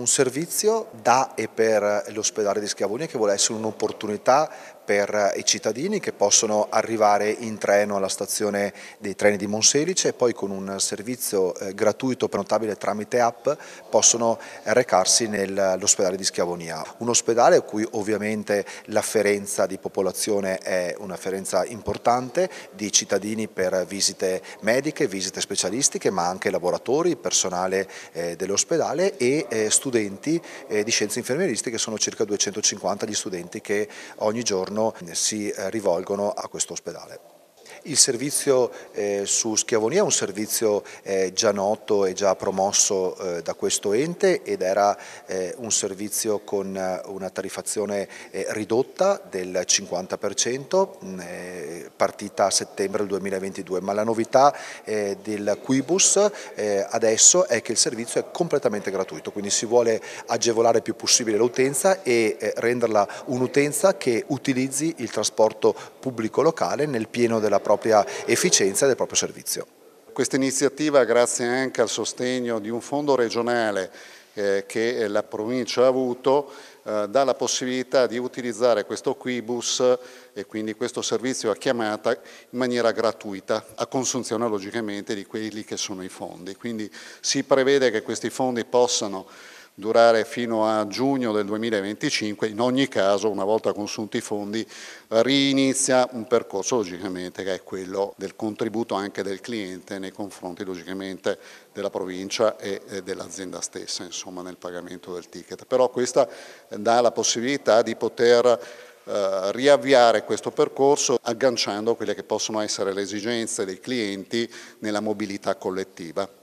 un servizio da e per l'ospedale di Schiavonia che vuole essere un'opportunità per i cittadini che possono arrivare in treno alla stazione dei treni di Monselice e poi con un servizio eh, gratuito prenotabile tramite app possono recarsi nell'ospedale di Schiavonia. Un ospedale a cui ovviamente l'afferenza di popolazione è un'afferenza importante di cittadini per visite mediche, visite specialistiche ma anche laboratori, personale eh, dell'ospedale e eh, studenti di scienze infermieristiche che sono circa 250 gli studenti che ogni giorno si rivolgono a questo ospedale. Il servizio eh, su Schiavonia è un servizio eh, già noto e già promosso eh, da questo ente ed era eh, un servizio con eh, una tariffazione eh, ridotta del 50% mm, partita a settembre del 2022, ma la novità del Quibus adesso è che il servizio è completamente gratuito, quindi si vuole agevolare il più possibile l'utenza e renderla un'utenza che utilizzi il trasporto pubblico locale nel pieno della della propria efficienza e del proprio servizio. Questa iniziativa grazie anche al sostegno di un fondo regionale eh, che eh, la provincia ha avuto eh, dà la possibilità di utilizzare questo Quibus e quindi questo servizio a chiamata in maniera gratuita, a consunzione logicamente di quelli che sono i fondi. Quindi si prevede che questi fondi possano durare fino a giugno del 2025, in ogni caso una volta consunti i fondi rinizia un percorso logicamente che è quello del contributo anche del cliente nei confronti logicamente della provincia e dell'azienda stessa insomma, nel pagamento del ticket. Però questa dà la possibilità di poter eh, riavviare questo percorso agganciando quelle che possono essere le esigenze dei clienti nella mobilità collettiva.